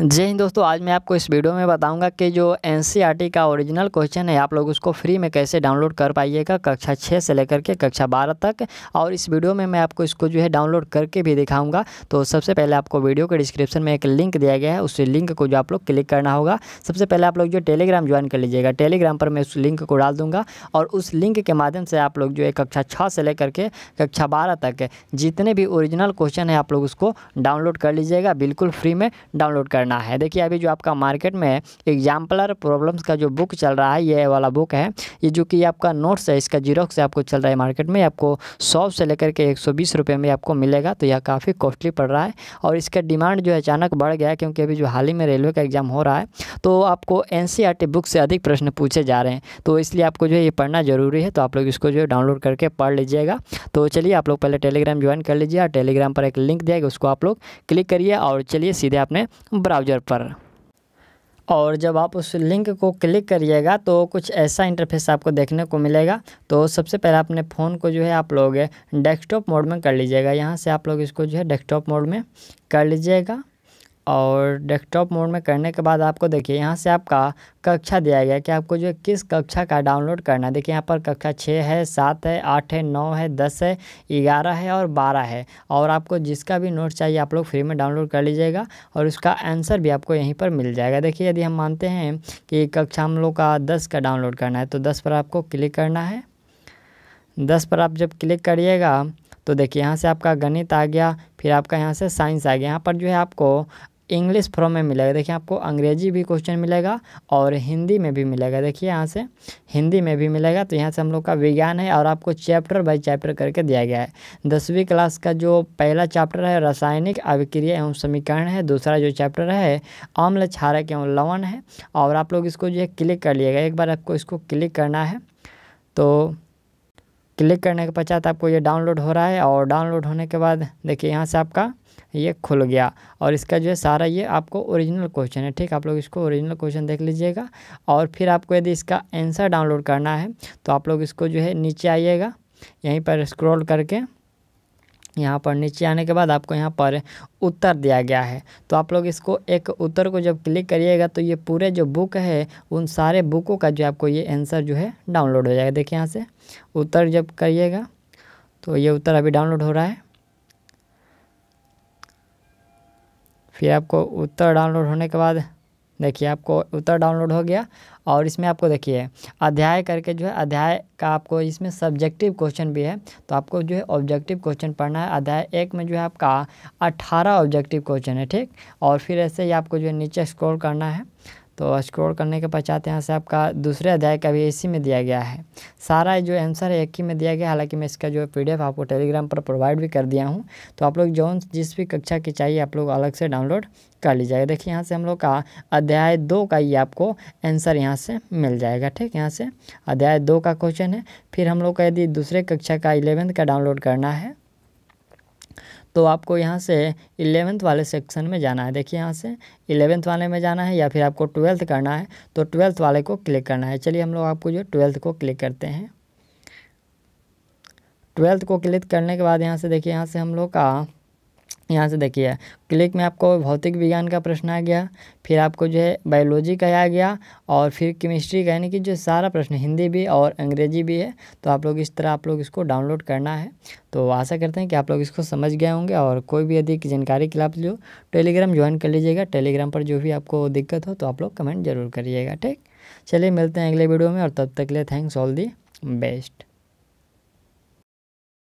जय हिंद दोस्तों आज मैं आपको इस वीडियो में बताऊंगा कि जो एन e का ओरिजिनल क्वेश्चन है आप लोग उसको फ्री में कैसे डाउनलोड कर पाइएगा कक्षा छः से लेकर के कक्षा बारह तक और इस वीडियो में मैं आपको इसको जो है डाउनलोड करके भी दिखाऊंगा तो सबसे पहले आपको वीडियो के डिस्क्रिप्शन में एक लिंक दिया गया है उस लिंक को जो आप लोग क्लिक करना होगा सबसे पहले आप लोग जो टेलीग्राम ज्वाइन कर लीजिएगा टेलीग्राम पर मैं उस लिंक को डाल दूँगा और उस लिंक के माध्यम से आप लोग जो है कक्षा छः से लेकर के कक्षा बारह तक जितने भी ओरिजिनल क्वेश्चन है आप लोग उसको डाउनलोड कर लीजिएगा बिल्कुल फ्री में डाउनलोड कर करना है देखिए अभी जो आपका मार्केट में एग्जाम्पलर प्रॉब्लम्स का जो बुक चल रहा है ये वाला बुक है ये जो कि आपका नोट्स है इसका जीरोक्स आपको चल रहा है मार्केट में आपको सौ से लेकर के एक सौ बीस रुपये में आपको मिलेगा तो यह काफ़ी कॉस्टली पड़ रहा है और इसका डिमांड जो है अचानक बढ़ गया क्योंकि अभी जो हाल ही में रेलवे का एग्ज़ाम हो रहा है तो आपको एन e बुक से अधिक प्रश्न पूछे जा रहे हैं तो इसलिए आपको जो है ये पढ़ना ज़रूरी है तो आप लोग इसको जो है डाउनलोड करके पढ़ लीजिएगा तो चलिए आप लोग पहले टेलीग्राम ज्वाइन कर लीजिए और टेलीग्राम पर एक लिंक दिया गया उसको आप लोग क्लिक करिए और चलिए सीधे आपने ब्राउज़र पर और जब आप उस लिंक को क्लिक करिएगा तो कुछ ऐसा इंटरफेस आपको देखने को मिलेगा तो सबसे पहले अपने फ़ोन को जो है आप लोग डेस्कटॉप मोड में कर लीजिएगा यहाँ से आप लोग इसको जो है डेस्कटॉप मोड में कर लीजिएगा और डेस्कटॉप मोड में करने के बाद आपको देखिए यहाँ से आपका कक्षा दिया गया कि आपको जो किस कक्षा का डाउनलोड करना है देखिए यहाँ पर कक्षा छः है सात है आठ है नौ है दस है ग्यारह है और बारह है और आपको जिसका भी नोट चाहिए आप लोग फ्री में डाउनलोड कर लीजिएगा और उसका आंसर भी आपको यहीं पर मिल जाएगा देखिए यदि हम मानते हैं कि कक्षा हम लोग का दस का डाउनलोड करना है तो दस पर आपको क्लिक करना है दस पर आप जब क्लिक करिएगा तो देखिए यहाँ से आपका गणित आ गया फिर आपका यहाँ से साइंस आ गया यहाँ पर जो है आपको इंग्लिश फॉर्म में मिलेगा देखिए आपको अंग्रेजी भी क्वेश्चन मिलेगा और हिंदी में भी मिलेगा देखिए यहाँ से हिंदी में भी मिलेगा तो यहाँ से हम लोग का विज्ञान है और आपको चैप्टर बाय चैप्टर करके दिया गया है दसवीं क्लास का जो पहला चैप्टर है रासायनिक अभिक्रिया एवं समीकरण है दूसरा जो चैप्टर है अम्ल क्षारक एवं लवण है और आप लोग इसको जो है क्लिक कर लिएगा एक बार आपको इसको क्लिक करना है तो क्लिक करने के पश्चात आपको ये डाउनलोड हो रहा है और डाउनलोड होने के बाद देखिए यहाँ से आपका ये खुल गया और इसका जो है सारा ये आपको ओरिजिनल क्वेश्चन है ठीक आप लोग इसको ओरिजिनल क्वेश्चन देख लीजिएगा और फिर आपको यदि इसका आंसर डाउनलोड करना है तो आप लोग इसको जो है नीचे आइएगा यहीं पर स्क्रॉल करके यहाँ पर नीचे आने के बाद आपको यहाँ पर उत्तर दिया गया है तो आप लोग इसको एक उत्तर को जब क्लिक करिएगा तो ये पूरे जो बुक है उन सारे बुकों का जो आपको ये आंसर जो है डाउनलोड हो जाएगा देखिए यहाँ से उत्तर जब करिएगा तो ये उत्तर अभी डाउनलोड हो रहा है फिर आपको उत्तर डाउनलोड होने के बाद देखिए आपको उत्तर डाउनलोड हो गया और इसमें आपको देखिए अध्याय करके जो है अध्याय का आपको इसमें सब्जेक्टिव क्वेश्चन भी है तो आपको जो है ऑब्जेक्टिव क्वेश्चन पढ़ना है अध्याय एक में जो है आपका अट्ठारह ऑब्जेक्टिव क्वेश्चन है ठीक और फिर ऐसे ही आपको जो है नीचे स्क्रॉल करना है तो स्क्रोल करने के पश्चात यहाँ से आपका दूसरे अध्याय का भी इसी में दिया गया है सारा जो आंसर है एक ही में दिया गया हालांकि मैं इसका जो पी आपको टेलीग्राम पर प्रोवाइड भी कर दिया हूँ तो आप लोग जो जिस भी कक्षा की चाहिए आप लोग अलग से डाउनलोड कर लीजिएगा देखिए यहाँ से हम लोग का अध्याय दो का ये आपको आंसर यहाँ से मिल जाएगा ठीक यहाँ से अध्याय दो का क्वेश्चन है फिर हम लोग का यदि दूसरे कक्षा का इलेवेंथ का डाउनलोड करना है तो आपको यहाँ से इलेवेंथ वाले सेक्शन में जाना है देखिए यहाँ से इलेवेंथ वाले में जाना है या फिर आपको ट्वेल्थ करना है तो ट्वेल्थ वाले को क्लिक करना है चलिए हम लोग आपको जो ट्वेल्थ को क्लिक करते हैं ट्वेल्थ को क्लिक करने के बाद यहाँ से देखिए यहाँ से हम लोग का यहाँ से देखिए क्लिक में आपको भौतिक विज्ञान का प्रश्न आ गया फिर आपको जो है बायोलॉजी का आ गया और फिर केमिस्ट्री का यानी कि जो सारा प्रश्न हिंदी भी और अंग्रेजी भी है तो आप लोग इस तरह आप लोग इसको डाउनलोड करना है तो आशा करते हैं कि आप लोग इसको समझ गए होंगे और कोई भी अधिक जानकारी के लाभ जो टेलीग्राम ज्वाइन कर लीजिएगा टेलीग्राम पर जो भी आपको दिक्कत हो तो आप लोग कमेंट जरूर करिएगा ठीक चलिए मिलते हैं अगले वीडियो में और तब तक के लिए थैंक्स ऑल दी बेस्ट